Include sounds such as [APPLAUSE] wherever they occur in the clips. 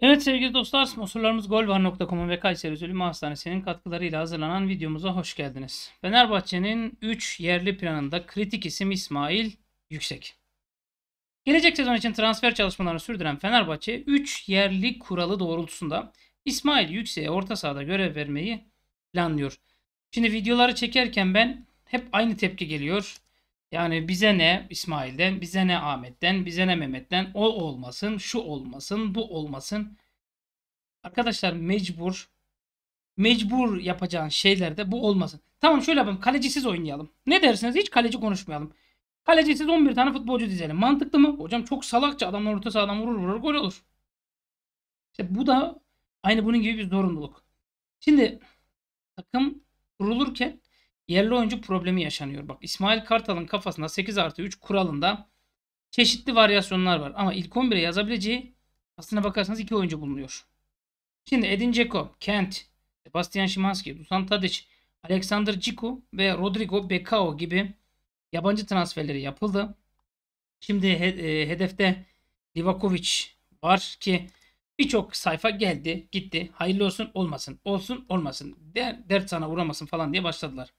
Evet sevgili dostlar sponsorlarımız golvar.com'un ve Kayseri Üzülüm Hastanesi'nin katkılarıyla hazırlanan videomuza hoş geldiniz. Fenerbahçe'nin 3 yerli planında kritik isim İsmail Yüksek. Gelecek sezon için transfer çalışmalarını sürdüren Fenerbahçe 3 yerli kuralı doğrultusunda İsmail Yüksek'e orta sahada görev vermeyi planlıyor. Şimdi videoları çekerken ben hep aynı tepki geliyor. Yani bize ne İsmail'den, bize ne Ahmet'ten, bize ne Mehmet'ten o olmasın, şu olmasın, bu olmasın. Arkadaşlar mecbur mecbur yapacağın şeylerde bu olmasın. Tamam şöyle yapalım. Kalecisiz oynayalım. Ne dersiniz? Hiç kaleci konuşmayalım. Kalecisiz 11 tane futbolcu dizelim. Mantıklı mı? Hocam çok salakça adamlar orta sahadan vurur vurur gol olur. İşte bu da aynı bunun gibi bir zorunluluk. Şimdi takım kurulurken yerli oyuncu problemi yaşanıyor. Bak İsmail Kartal'ın kafasında 8 artı 3 kuralında çeşitli varyasyonlar var. Ama ilk 11'e yazabileceği aslına bakarsanız iki oyuncu bulunuyor. Şimdi Edin Dzeko, Kent, Sebastian Szymanski, Dusan Tadic, Alexander Ciku ve Rodrigo Becao gibi yabancı transferleri yapıldı. Şimdi he- e, hedefte Livakovic var ki birçok sayfa geldi gitti hayırlı olsun olmasın olsun olmasın der, dert sana uğramasın falan diye başladılar.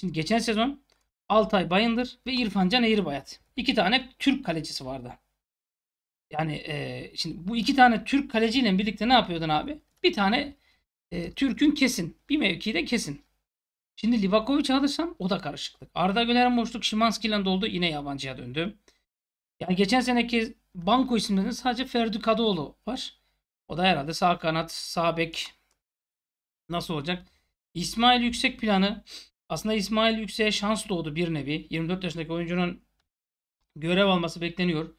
Şimdi geçen sezon Altay Bayındır ve İrfan Can Eğribayat. İki tane Türk kalecisi vardı. Yani e, şimdi bu iki tane Türk kaleciyle birlikte ne yapıyordun abi? Bir tane e, Türk'ün kesin. Bir mevkide de kesin. Şimdi Livakovic'i alırsam o da karışıklık. Arda Güler'in boşluk Şimanski ile doldu. Yine yabancıya döndü. Yani geçen seneki banko isimlerinde sadece Ferdi Kadıoğlu var. O da herhalde sağ kanat, sağ bek nasıl olacak? İsmail Yüksek planı aslında İsmail Yüksek'e şans doğdu bir nevi. 24 yaşındaki oyuncunun görev alması bekleniyor.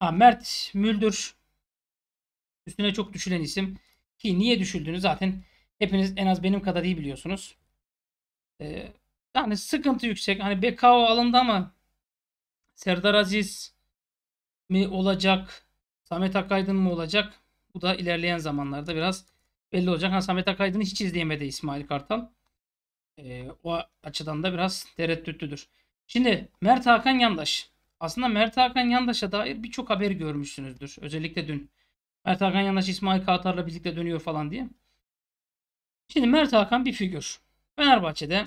Ha, Mert Müldür üstüne çok düşülen isim. Ki niye düşüldüğünü zaten hepiniz en az benim kadar iyi biliyorsunuz. Ee, yani sıkıntı yüksek. Hani Bekao alındı ama Serdar Aziz mi olacak? Samet Akaydın mı olacak? Bu da ilerleyen zamanlarda biraz belli olacak. Ha, Samet Akaydın'ı hiç izleyemedi İsmail Kartal e, o açıdan da biraz tereddütlüdür. Şimdi Mert Hakan Yandaş. Aslında Mert Hakan Yandaş'a dair birçok haber görmüşsünüzdür. Özellikle dün. Mert Hakan Yandaş İsmail Katar'la birlikte dönüyor falan diye. Şimdi Mert Hakan bir figür. Fenerbahçe'de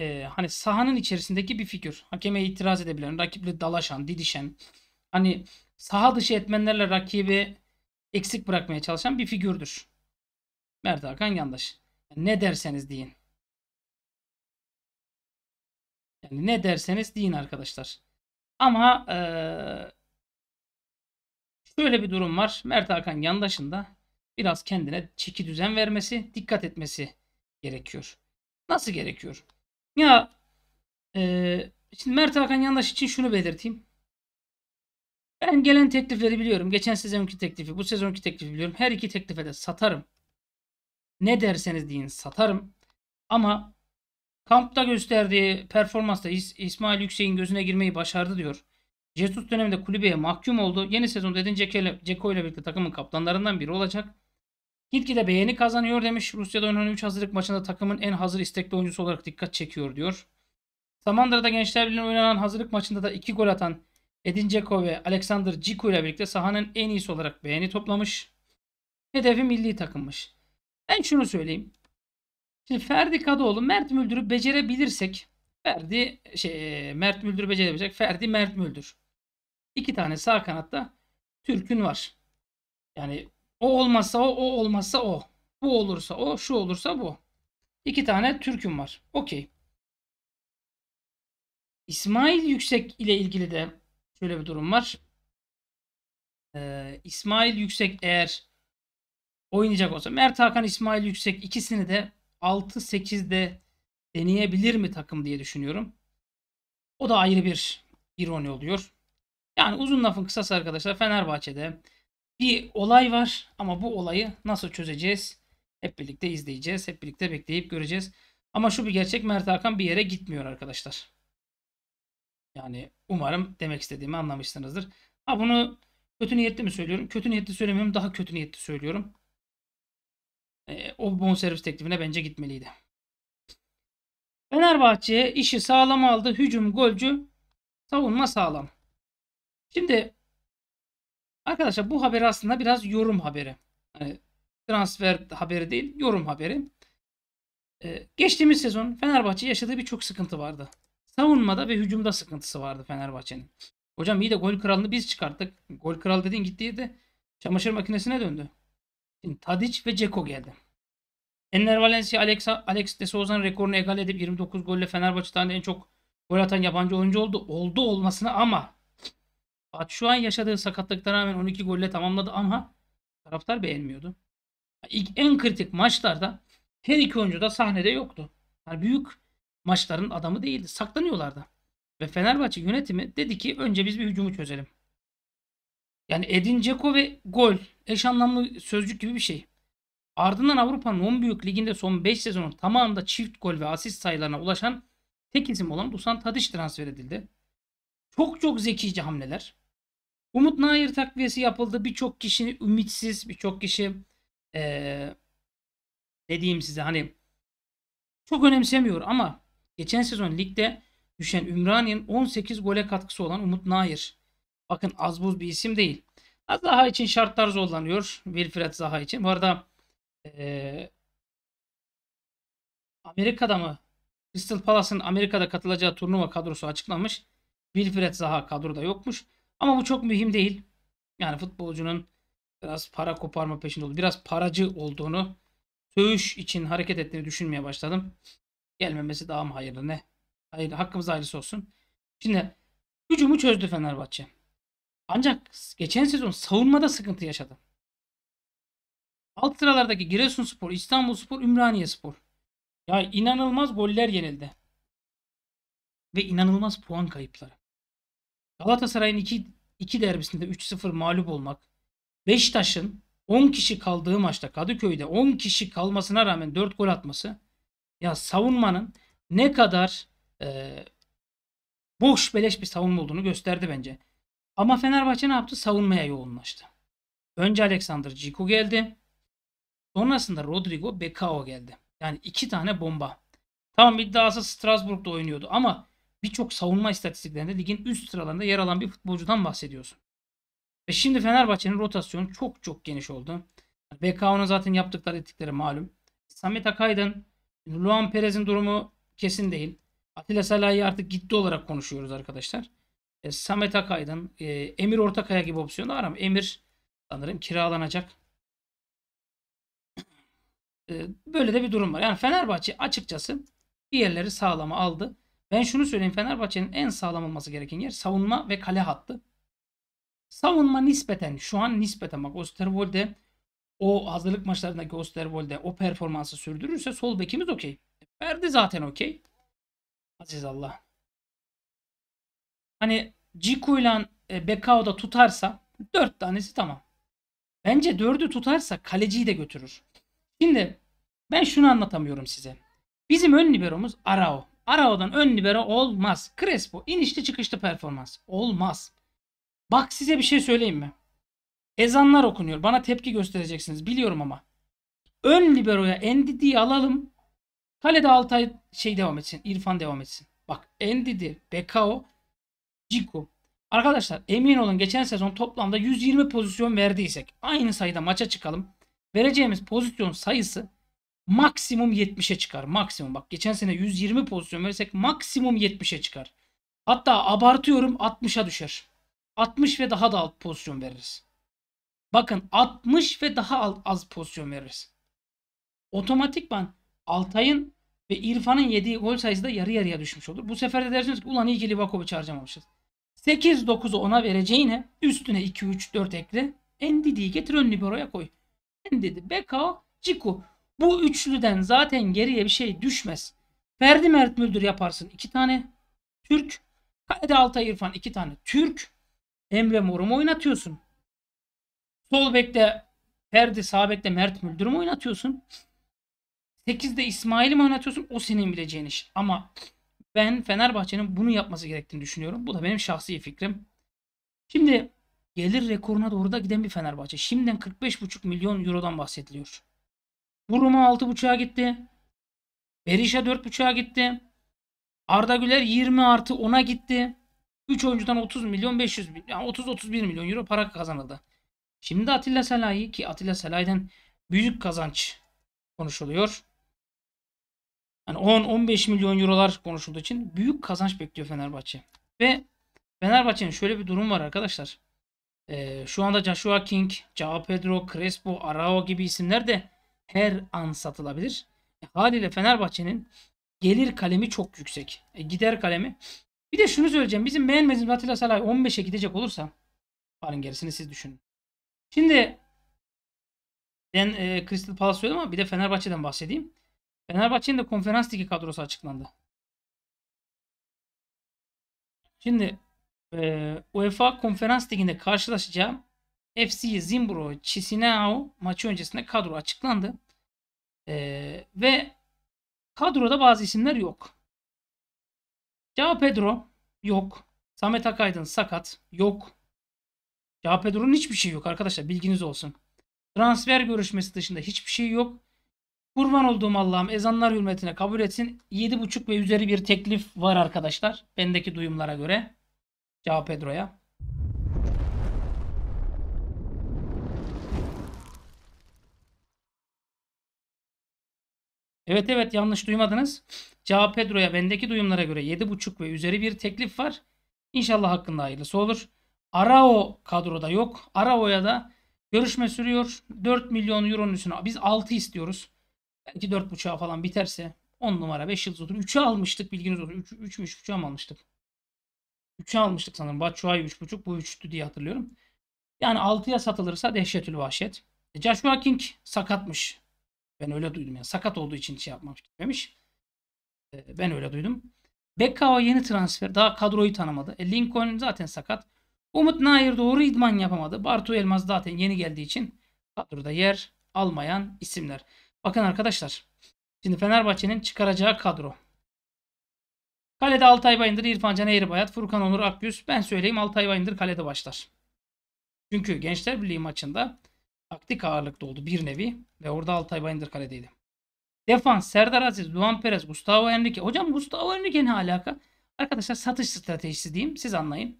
e, hani sahanın içerisindeki bir figür. Hakeme itiraz edebilen, rakiple dalaşan, didişen, hani saha dışı etmenlerle rakibi eksik bırakmaya çalışan bir figürdür. Mert Hakan Yandaş. Ne derseniz deyin. Yani ne derseniz deyin arkadaşlar. Ama ee, şöyle bir durum var. Mert Hakan yandaşında biraz kendine çeki düzen vermesi, dikkat etmesi gerekiyor. Nasıl gerekiyor? Ya ee, şimdi Mert Hakan yandaş için şunu belirteyim. Ben gelen teklifleri biliyorum. Geçen sezonki teklifi, bu sezonki teklifi biliyorum. Her iki teklife de satarım. Ne derseniz deyin satarım. Ama Kampta gösterdiği performansta İsmail Yüksek'in gözüne girmeyi başardı diyor. Jesus döneminde kulübeye mahkum oldu. Yeni sezonda Edin Ceko ile birlikte takımın kaptanlarından biri olacak. Gitgide beğeni kazanıyor demiş. Rusya'da oynanan 3 hazırlık maçında takımın en hazır istekli oyuncusu olarak dikkat çekiyor diyor. Samandıra'da Gençler Birliği'nin oynanan hazırlık maçında da 2 gol atan Edin Ceko ve Alexander Ciku ile birlikte sahanın en iyisi olarak beğeni toplamış. Hedefi milli takımmış. Ben şunu söyleyeyim. Şimdi Ferdi Kadıoğlu Mert Müldür'ü becerebilirsek Ferdi şey Mert Müldür becerebilecek. Ferdi Mert Müldür. İki tane sağ kanatta Türk'ün var. Yani o olmazsa o, o olmazsa o. Bu olursa o, şu olursa bu. İki tane Türk'ün var. Okey. İsmail Yüksek ile ilgili de şöyle bir durum var. Ee, İsmail Yüksek eğer oynayacak olsa Mert Hakan İsmail Yüksek ikisini de 6-8'de deneyebilir mi takım diye düşünüyorum. O da ayrı bir ironi oluyor. Yani uzun lafın kısası arkadaşlar Fenerbahçe'de bir olay var ama bu olayı nasıl çözeceğiz? Hep birlikte izleyeceğiz. Hep birlikte bekleyip göreceğiz. Ama şu bir gerçek Mert Hakan bir yere gitmiyor arkadaşlar. Yani umarım demek istediğimi anlamışsınızdır. Ha bunu kötü niyetli mi söylüyorum? Kötü niyetli söylemiyorum. Daha kötü niyetli söylüyorum e, o bonservis teklifine bence gitmeliydi. Fenerbahçe işi sağlam aldı. Hücum golcü, savunma sağlam. Şimdi arkadaşlar bu haber aslında biraz yorum haberi. Yani transfer haberi değil, yorum haberi. Ee, geçtiğimiz sezon Fenerbahçe yaşadığı birçok sıkıntı vardı. Savunmada ve hücumda sıkıntısı vardı Fenerbahçe'nin. Hocam iyi de gol kralını biz çıkarttık. Gol kral dediğin gittiydi. Çamaşır makinesine döndü. Şimdi Tadic ve Ceko geldi. Enner Valencia Alex, Alex de Souza'nın rekorunu egal edip 29 golle Fenerbahçe'den en çok gol atan yabancı oyuncu oldu. Oldu olmasına ama Fatih şu an yaşadığı sakatlıklara rağmen 12 golle tamamladı ama taraftar beğenmiyordu. İlk en kritik maçlarda her iki oyuncu da sahnede yoktu. Yani büyük maçların adamı değildi. Saklanıyorlardı. Ve Fenerbahçe yönetimi dedi ki önce biz bir hücumu çözelim. Yani Edin Dzeko ve gol eş anlamlı sözcük gibi bir şey. Ardından Avrupa'nın 10 büyük liginde son 5 sezonun tamamında çift gol ve asist sayılarına ulaşan tek isim olan Dusan Tadic transfer edildi. Çok çok zekice hamleler. Umut Nair takviyesi yapıldı. Birçok kişi ümitsiz, birçok kişi ee, dediğim size hani çok önemsemiyor ama geçen sezon ligde düşen Ümraniye'nin 18 gole katkısı olan Umut Nair Bakın az buz bir isim değil. Zaha için şartlar zorlanıyor. Wilfred Zaha için. Bu arada e, Amerika'da mı? Crystal Palace'ın Amerika'da katılacağı turnuva kadrosu açıklanmış. Wilfred Zaha kadroda yokmuş. Ama bu çok mühim değil. Yani futbolcunun biraz para koparma peşinde olduğu, biraz paracı olduğunu, söğüş için hareket ettiğini düşünmeye başladım. Gelmemesi daha mı hayırlı ne? Hayır, hakkımız hayırlısı olsun. Şimdi hücumu çözdü Fenerbahçe. Ancak geçen sezon savunmada sıkıntı yaşadı. Alt sıralardaki Giresunspor, İstanbulspor, Ümraniyespor. Ya inanılmaz goller yenildi. Ve inanılmaz puan kayıpları. Galatasaray'ın 2 2 derbisinde 3-0 mağlup olmak, Beşiktaş'ın 10 kişi kaldığı maçta Kadıköy'de 10 kişi kalmasına rağmen 4 gol atması ya savunmanın ne kadar e, boş beleş bir savunma olduğunu gösterdi bence. Ama Fenerbahçe ne yaptı? Savunmaya yoğunlaştı. Önce Alexander Ciku geldi. Sonrasında Rodrigo Becao geldi. Yani iki tane bomba. Tamam iddiası Strasbourg'da oynuyordu ama birçok savunma istatistiklerinde ligin üst sıralarında yer alan bir futbolcudan bahsediyorsun. Ve şimdi Fenerbahçe'nin rotasyonu çok çok geniş oldu. Becao'nun zaten yaptıkları ettikleri malum. Samet Akaydın, Luan Perez'in durumu kesin değil. Atilla Salah'ı artık gitti olarak konuşuyoruz arkadaşlar. E, Samet Akaydın, e, Emir Ortakaya gibi opsiyonu var aram. Emir sanırım kiralanacak. E, böyle de bir durum var. Yani Fenerbahçe açıkçası bir yerleri sağlama aldı. Ben şunu söyleyeyim Fenerbahçe'nin en sağlam olması gereken yer savunma ve kale hattı. Savunma nispeten şu an nispeten bak Osterwold'e o hazırlık maçlarındaki Osterwold'e o performansı sürdürürse sol bekimiz okey. Verdi zaten okey. Aziz Allah hani Ciku ile e, Bekao'da tutarsa dört tanesi tamam. Bence dördü tutarsa kaleciyi de götürür. Şimdi ben şunu anlatamıyorum size. Bizim ön liberomuz Arao. Arao'dan ön libero olmaz. Crespo inişli çıkışlı performans. Olmaz. Bak size bir şey söyleyeyim mi? Ezanlar okunuyor. Bana tepki göstereceksiniz. Biliyorum ama. Ön libero'ya Endidi'yi alalım. Kalede Altay şey devam etsin. İrfan devam etsin. Bak Endidi, Bekao Ciku. Arkadaşlar emin olun geçen sezon toplamda 120 pozisyon verdiysek aynı sayıda maça çıkalım. Vereceğimiz pozisyon sayısı maksimum 70'e çıkar. Maksimum bak geçen sene 120 pozisyon verirsek maksimum 70'e çıkar. Hatta abartıyorum 60'a düşer. 60 ve daha da alt pozisyon veririz. Bakın 60 ve daha az pozisyon veririz. Otomatikman Altay'ın ve İrfan'ın yediği gol sayısı da yarı yarıya düşmüş olur. Bu sefer de dersiniz ki ulan iyi ki çağıracağım harcamamışız. 8 9'u ona vereceğine üstüne 2 3 4 ekle. Endidi'yi getir ön libero'ya koy. Endidi, Beka, Ciku. Bu üçlüden zaten geriye bir şey düşmez. Ferdi Mert Müldür yaparsın 2 tane. Türk. Hadi Altay İrfan 2 tane. Türk. Emre Mor'u oynatıyorsun? Sol bekte Ferdi, sağ bekte Mert Müldür mü oynatıyorsun? 8'de İsmail'i mi oynatıyorsun? O senin bileceğin iş. Ama ben Fenerbahçe'nin bunu yapması gerektiğini düşünüyorum. Bu da benim şahsi fikrim. Şimdi gelir rekoruna doğru da giden bir Fenerbahçe. Şimdiden 45,5 milyon eurodan bahsediliyor. Buruma 6,5'a gitti. Berisha 4,5'a gitti. Arda Güler 20 artı 10'a gitti. 3 oyuncudan 30 milyon 500 bin, yani 30-31 milyon euro para kazanıldı. Şimdi Atilla Selahi ki Atilla Selahi'den büyük kazanç konuşuluyor yani 10-15 milyon eurolar konuşulduğu için büyük kazanç bekliyor Fenerbahçe. Ve Fenerbahçe'nin şöyle bir durum var arkadaşlar. Ee, şu anda Joshua King, Cao Pedro, Crespo, Arao gibi isimler de her an satılabilir. E, haliyle Fenerbahçe'nin gelir kalemi çok yüksek. E, gider kalemi. Bir de şunu söyleyeceğim. Bizim beğenmediğimiz Atilla Salay 15'e gidecek olursa paranın gerisini siz düşünün. Şimdi ben e, Crystal Palace söyledim ama bir de Fenerbahçe'den bahsedeyim. Fenerbahçe'nin de konferans ligi kadrosu açıklandı. Şimdi e, UEFA konferans liginde karşılaşacağım FC Zimbro Chisinau maçı öncesinde kadro açıklandı. E, ve kadroda bazı isimler yok. Cao Pedro yok. Samet Akaydın sakat. Yok. Cao Pedro'nun hiçbir şey yok arkadaşlar bilginiz olsun. Transfer görüşmesi dışında hiçbir şey yok. Kurban olduğum Allah'ım ezanlar hürmetine kabul etsin. 7,5 ve üzeri bir teklif var arkadaşlar. Bendeki duyumlara göre. Cevap Pedro'ya. Evet evet yanlış duymadınız. Cevap Pedro'ya bendeki duyumlara göre 7,5 ve üzeri bir teklif var. İnşallah hakkında hayırlısı olur. Arao kadroda yok. Arao'ya da görüşme sürüyor. 4 milyon euronun üstüne biz 6 istiyoruz. Belki 4.5'a falan biterse 10 numara 5 yıldız olur. 3'ü almıştık bilginiz olsun. 3, 3 mü 3.5'ü mı almıştık? 3'ü almıştık sanırım. Batshuayi 3.5 bu 3'tü diye hatırlıyorum. Yani 6'ya satılırsa dehşetül vahşet. E, Joshua King sakatmış. Ben öyle duydum yani. Sakat olduğu için şey yapmamış demiş e, ben öyle duydum. Bekao yeni transfer. Daha kadroyu tanımadı. E, Lincoln zaten sakat. Umut Nair doğru idman yapamadı. Bartu Elmaz zaten yeni geldiği için kadroda yer almayan isimler. Bakın arkadaşlar. Şimdi Fenerbahçe'nin çıkaracağı kadro. Kalede Altay Bayındır, İrfan Can Eğribayat, Furkan Onur Akgüz. Ben söyleyeyim Altay Bayındır kalede başlar. Çünkü Gençler Birliği maçında taktik ağırlıklı oldu bir nevi ve orada Altay Bayındır kaledeydi. Defans Serdar Aziz, Luan Perez, Gustavo Henrique. Hocam Gustavo Henrique ne alaka? Arkadaşlar satış stratejisi diyeyim siz anlayın.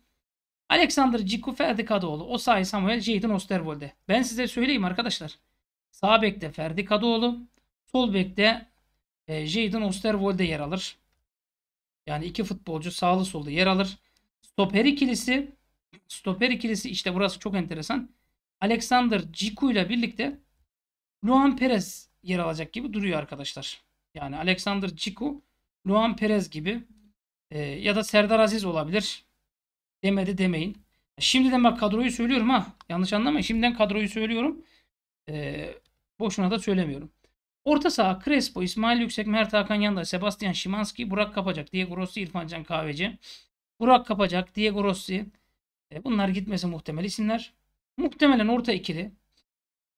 Alexander Ciku, Ferdi Kadıoğlu, Osayi Samuel, Jadon Osterwolde. Ben size söyleyeyim arkadaşlar. Sağ bekte Ferdi Kadıoğlu. Sol bekte e, Jadon Osterwolde yer alır. Yani iki futbolcu sağlı solda yer alır. Stoper ikilisi stoper ikilisi işte burası çok enteresan. Alexander Ciku ile birlikte Luan Perez yer alacak gibi duruyor arkadaşlar. Yani Alexander Ciku, Luan Perez gibi e, ya da Serdar Aziz olabilir. Demedi demeyin. Şimdiden bak kadroyu söylüyorum ha. Yanlış anlamayın. Şimdiden kadroyu söylüyorum. E, Boşuna da söylemiyorum. Orta saha Crespo, İsmail Yüksek, Mert Hakan yanında, Sebastian Şimanski, Burak Kapacak, Diego Rossi, İrfancan Kahveci. Burak Kapacak, Diego Rossi. E, bunlar gitmesi muhtemel isimler. Muhtemelen orta ikili.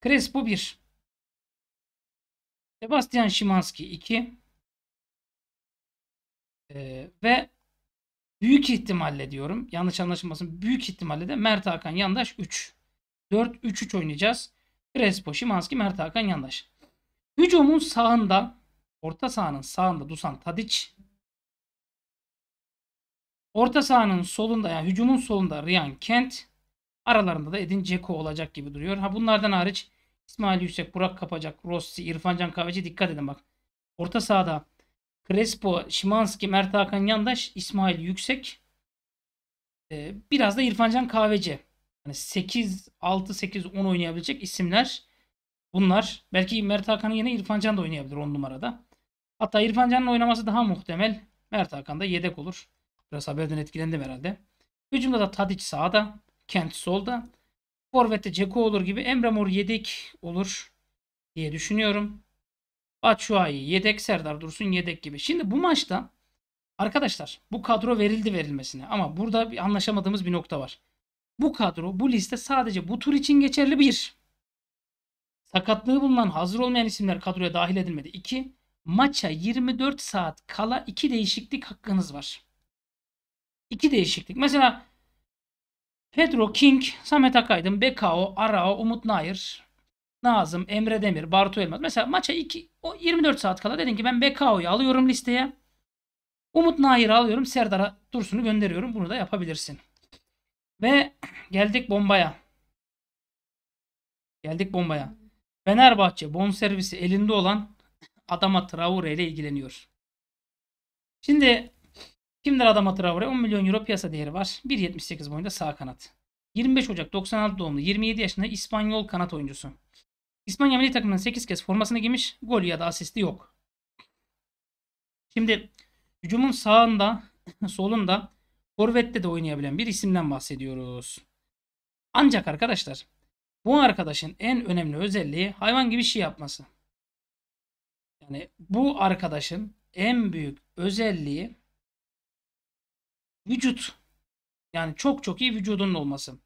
Crespo 1. Sebastian Şimanski 2. E, ve büyük ihtimalle diyorum. Yanlış anlaşılmasın. Büyük ihtimalle de Mert Hakan Yandaş 3. 4-3-3 oynayacağız. Crespo, Şimanski, Mert Hakan Yandaş. Hücumun sağında, orta sahanın sağında Dusan Tadic. Orta sahanın solunda yani hücumun solunda Ryan Kent. Aralarında da Edin Ceko olacak gibi duruyor. Ha bunlardan hariç İsmail Yüksek, Burak Kapacak, Rossi, İrfan Can Kahveci dikkat edin bak. Orta sahada Crespo, Şimanski, Mert Hakan Yandaş, İsmail Yüksek. Ee, biraz da İrfan Can Kahveci. Hani 8, 6, 8, 10 oynayabilecek isimler bunlar. Belki Mert Hakan'ın yine İrfan Can da oynayabilir 10 numarada. Hatta İrfan Can'ın oynaması daha muhtemel. Mert Hakan da yedek olur. Biraz haberden etkilendim herhalde. Hücumda da Tadic sağda. Kent solda. Forvet'te Ceko olur gibi Emre Mor yedek olur diye düşünüyorum. Batshuayi yedek, Serdar Dursun yedek gibi. Şimdi bu maçta arkadaşlar bu kadro verildi verilmesine ama burada bir anlaşamadığımız bir nokta var. Bu kadro bu liste sadece bu tur için geçerli. 1. Sakatlığı bulunan hazır olmayan isimler kadroya dahil edilmedi. 2. Maça 24 saat kala 2 değişiklik hakkınız var. 2 değişiklik. Mesela Pedro King, Samet Akaydın, Bekao, Arao, Umut Nayır, Nazım, Emre Demir, Bartu Elmas. Mesela maça 2, o 24 saat kala dedim ki ben Bekao'yu alıyorum listeye. Umut Nayır'ı alıyorum. Serdar'a Dursun'u gönderiyorum. Bunu da yapabilirsin. Ve geldik bombaya. Geldik bombaya. Fenerbahçe bonservisi elinde olan Adama Traore ile ilgileniyor. Şimdi kimdir Adama Traore? 10 milyon euro piyasa değeri var. 1.78 boyunda sağ kanat. 25 Ocak 96 doğumlu 27 yaşında İspanyol kanat oyuncusu. İspanya milli takımının 8 kez formasını giymiş. Gol ya da asisti yok. Şimdi hücumun sağında, solunda Forvet'te de oynayabilen bir isimden bahsediyoruz. Ancak arkadaşlar bu arkadaşın en önemli özelliği hayvan gibi şey yapması. Yani bu arkadaşın en büyük özelliği vücut. Yani çok çok iyi vücudunun olması.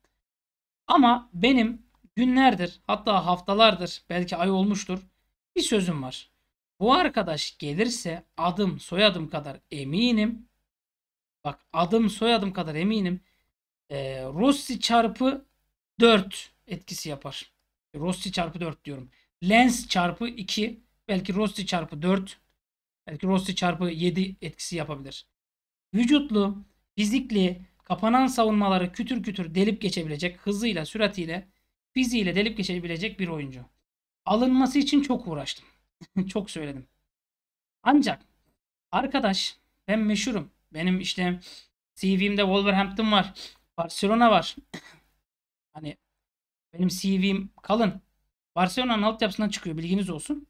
Ama benim günlerdir hatta haftalardır belki ay olmuştur bir sözüm var. Bu arkadaş gelirse adım soyadım kadar eminim Bak adım soyadım kadar eminim. E, Rossi çarpı 4 etkisi yapar. Rossi çarpı 4 diyorum. Lens çarpı 2. Belki Rossi çarpı 4. Belki Rossi çarpı 7 etkisi yapabilir. Vücutlu, fizikli, kapanan savunmaları kütür kütür delip geçebilecek hızıyla, süratiyle, fiziğiyle delip geçebilecek bir oyuncu. Alınması için çok uğraştım. [LAUGHS] çok söyledim. Ancak arkadaş ben meşhurum. Benim işte CV'mde Wolverhampton var. Barcelona var. [COUGHS] hani benim CV'm kalın. Barcelona'nın altyapısından çıkıyor bilginiz olsun.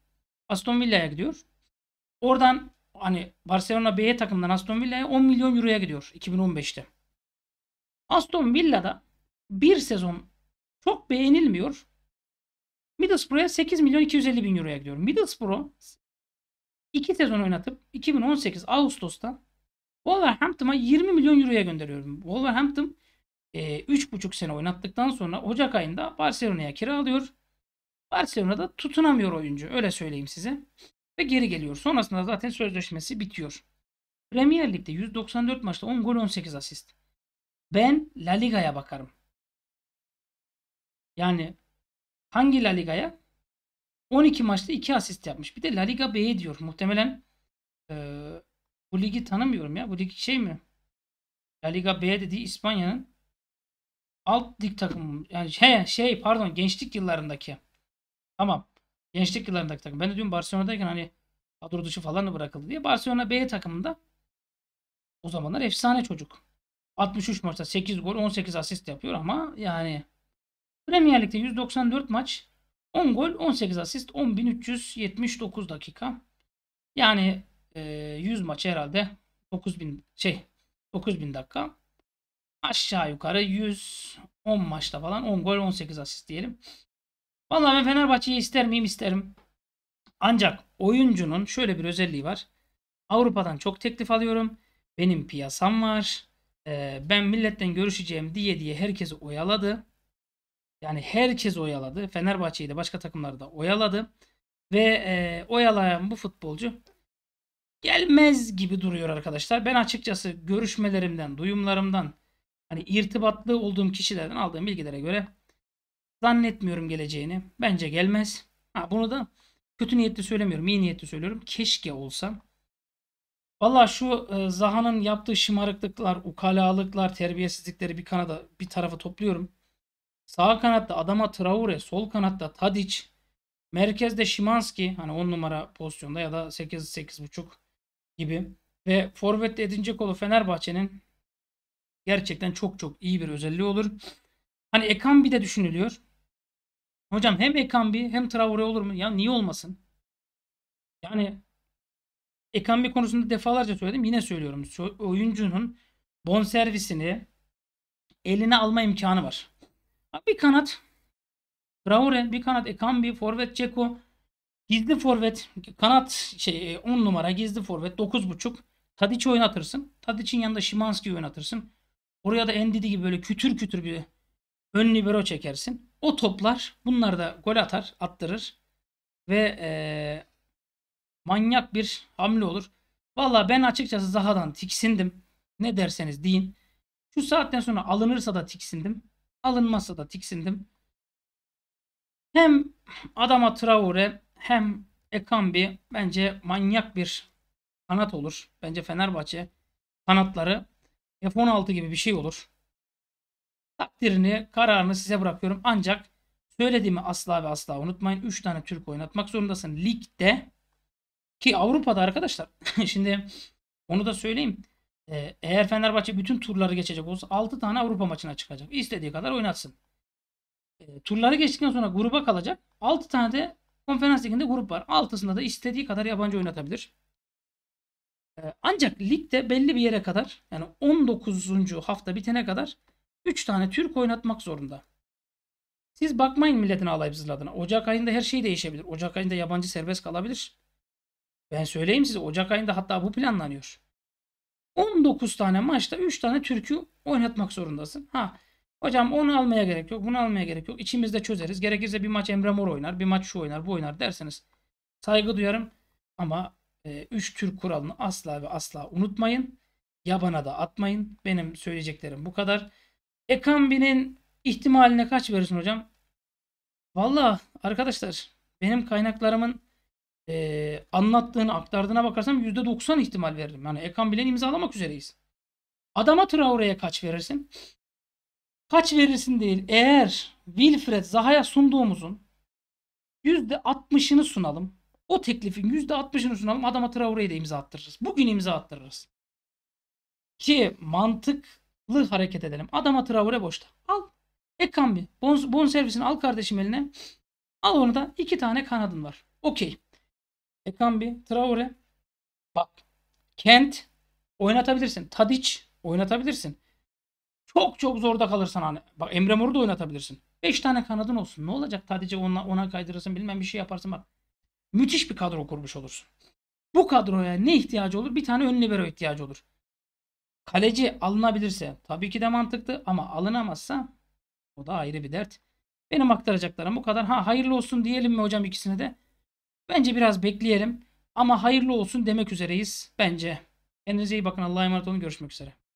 Aston Villa'ya gidiyor. Oradan hani Barcelona B takımından Aston Villa'ya 10 milyon euroya gidiyor 2015'te. Aston Villa'da bir sezon çok beğenilmiyor. Middlesbrough'a 8 milyon 250 bin euroya gidiyor. Middlesbrough 2 sezon oynatıp 2018 Ağustos'ta Wolverhampton'a 20 milyon euroya gönderiyorum. Wolverhampton e, 3,5 sene oynattıktan sonra Ocak ayında Barcelona'ya kiralıyor. Barcelona'da tutunamıyor oyuncu. Öyle söyleyeyim size. Ve geri geliyor. Sonrasında zaten sözleşmesi bitiyor. Premier Lig'de 194 maçta 10 gol 18 asist. Ben La Liga'ya bakarım. Yani hangi La Liga'ya? 12 maçta 2 asist yapmış. Bir de La Liga B'ye diyor. Muhtemelen e, bu ligi tanımıyorum ya. Bu lig şey mi? La Liga B dediği İspanya'nın alt lig takımı. Yani he, şey pardon gençlik yıllarındaki. Tamam. Gençlik yıllarındaki takım. Ben de dün Barcelona'dayken hani kadro dışı falan da bırakıldı diye. Barcelona B takımında o zamanlar efsane çocuk. 63 maçta 8 gol 18 asist yapıyor ama yani Premier Lig'de 194 maç 10 gol 18 asist 10.379 dakika. Yani 100 ee, maçı herhalde 9000 şey 9000 dakika aşağı yukarı 110 maçta falan 10 gol 18 asist diyelim. Vallahi ben Fenerbahçe'yi ister miyim isterim. Ancak oyuncunun şöyle bir özelliği var. Avrupa'dan çok teklif alıyorum. Benim piyasam var. Ee, ben milletten görüşeceğim diye diye herkesi oyaladı. Yani herkes oyaladı. Fenerbahçe'yi de başka takımları da oyaladı. Ve e, oyalayan bu futbolcu gelmez gibi duruyor arkadaşlar. Ben açıkçası görüşmelerimden, duyumlarımdan, hani irtibatlı olduğum kişilerden aldığım bilgilere göre zannetmiyorum geleceğini. Bence gelmez. Ha, bunu da kötü niyetle söylemiyorum, iyi niyetle söylüyorum. Keşke olsa. Valla şu e, Zaha'nın yaptığı şımarıklıklar, ukalalıklar, terbiyesizlikleri bir kanada bir tarafa topluyorum. Sağ kanatta Adama Traore, sol kanatta Tadic, merkezde Şimanski hani 10 numara pozisyonda ya da 8 8.5 gibi. Ve forvetle edince kolu Fenerbahçe'nin gerçekten çok çok iyi bir özelliği olur. Hani Ekambi de düşünülüyor. Hocam hem Ekambi hem Traore olur mu? Ya niye olmasın? Yani Ekambi konusunda defalarca söyledim. Yine söylüyorum. Oyuncunun bon servisini eline alma imkanı var. Bir kanat Traore, bir kanat Ekambi, Forvet Ceko. Gizli forvet kanat şey 10 e, numara gizli forvet 9.5 Tadiç'i oynatırsın. Tadiç'in yanında Şimanski'yi oynatırsın. Oraya da Endidi gibi böyle kütür kütür bir ön libero çekersin. O toplar bunlar da gol atar, attırır ve ee, manyak bir hamle olur. Valla ben açıkçası Zaha'dan tiksindim. Ne derseniz deyin. Şu saatten sonra alınırsa da tiksindim. Alınmazsa da tiksindim. Hem adama Traore hem Ekambi bence manyak bir kanat olur. Bence Fenerbahçe kanatları F-16 gibi bir şey olur. Takdirini, kararını size bırakıyorum. Ancak söylediğimi asla ve asla unutmayın. 3 tane Türk oynatmak zorundasın. Ligde ki Avrupa'da arkadaşlar [LAUGHS] şimdi onu da söyleyeyim. Ee, eğer Fenerbahçe bütün turları geçecek olsa 6 tane Avrupa maçına çıkacak. İstediği kadar oynatsın. E, turları geçtikten sonra gruba kalacak. 6 tane de Konferans liginde grup var. Altısında da istediği kadar yabancı oynatabilir. Ee, ancak ligde belli bir yere kadar yani 19. hafta bitene kadar 3 tane Türk oynatmak zorunda. Siz bakmayın milletin ağlayıp zırladığına. Ocak ayında her şey değişebilir. Ocak ayında yabancı serbest kalabilir. Ben söyleyeyim size Ocak ayında hatta bu planlanıyor. 19 tane maçta 3 tane Türk'ü oynatmak zorundasın. Ha Hocam onu almaya gerek yok. Bunu almaya gerek yok. İçimizde çözeriz. Gerekirse bir maç Emre Mor oynar. Bir maç şu oynar bu oynar derseniz saygı duyarım. Ama 3 e, Türk kuralını asla ve asla unutmayın. Yabana da atmayın. Benim söyleyeceklerim bu kadar. Ekambi'nin ihtimaline kaç verirsin hocam? Vallahi arkadaşlar benim kaynaklarımın e, anlattığını aktardığına bakarsam %90 ihtimal veririm. Yani Ekambi'yle imzalamak üzereyiz. Adama Traore'ye kaç verirsin? kaç verirsin değil. Eğer Wilfred Zaha'ya sunduğumuzun %60'ını sunalım. O teklifin %60'ını sunalım. Adama Traore'yi de imza attırırız. Bugün imza attırırız. Ki mantıklı hareket edelim. Adama Traore boşta. Al. Ekambi. Bon, bon servisini al kardeşim eline. Al onu da iki tane kanadın var. Okey. Ekambi, Traore. Bak. Kent oynatabilirsin. Tadic oynatabilirsin. Çok çok zorda kalırsan hani. Bak Emre Mor'u da oynatabilirsin. 5 tane kanadın olsun. Ne olacak? Sadece ona, ona kaydırırsın bilmem bir şey yaparsın bak. Müthiş bir kadro kurmuş olursun. Bu kadroya ne ihtiyacı olur? Bir tane ön libero ihtiyacı olur. Kaleci alınabilirse tabii ki de mantıklı ama alınamazsa o da ayrı bir dert. Benim aktaracaklarım bu kadar. Ha hayırlı olsun diyelim mi hocam ikisine de? Bence biraz bekleyelim ama hayırlı olsun demek üzereyiz bence. Kendinize iyi bakın. Allah'a emanet olun. Görüşmek üzere.